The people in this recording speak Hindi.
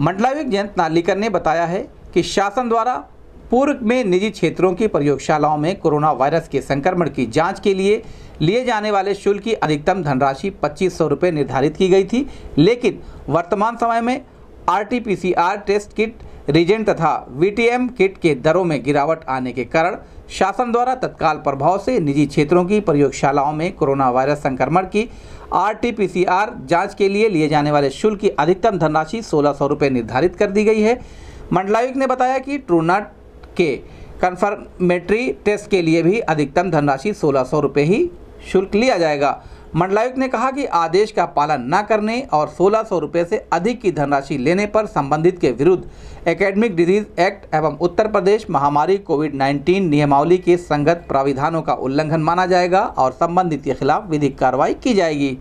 मंडलायुक्त जयंत नालीकर ने बताया है कि शासन द्वारा पूर्व में निजी क्षेत्रों की प्रयोगशालाओं में कोरोना वायरस के संक्रमण की जांच के लिए लिए जाने वाले शुल्क की अधिकतम धनराशि पच्चीस सौ रुपये निर्धारित की गई थी लेकिन वर्तमान समय में आरटीपीसीआर टेस्ट किट रिजेंट तथा वीटीएम किट के दरों में गिरावट आने के कारण शासन द्वारा तत्काल प्रभाव से निजी क्षेत्रों की प्रयोगशालाओं में कोरोना वायरस संक्रमण की आरटीपीसीआर जांच के लिए लिए जाने वाले शुल्क की अधिकतम धनराशि सोलह सौ रुपये निर्धारित कर दी गई है मंडलायुक्त ने बताया कि ट्रूनट के कन्फर्मेटरी टेस्ट के लिए भी अधिकतम धनराशि सोलह सौ रुपये ही शुल्क लिया जाएगा मंडलायुक्त ने कहा कि आदेश का पालन न करने और सोलह सौ रुपये से अधिक की धनराशि लेने पर संबंधित के विरुद्ध एकेडमिक डिजीज एक्ट एवं उत्तर प्रदेश महामारी कोविड 19 नियमावली के संगत प्राविधानों का उल्लंघन माना जाएगा और संबंधित के खिलाफ विधिक कार्रवाई की जाएगी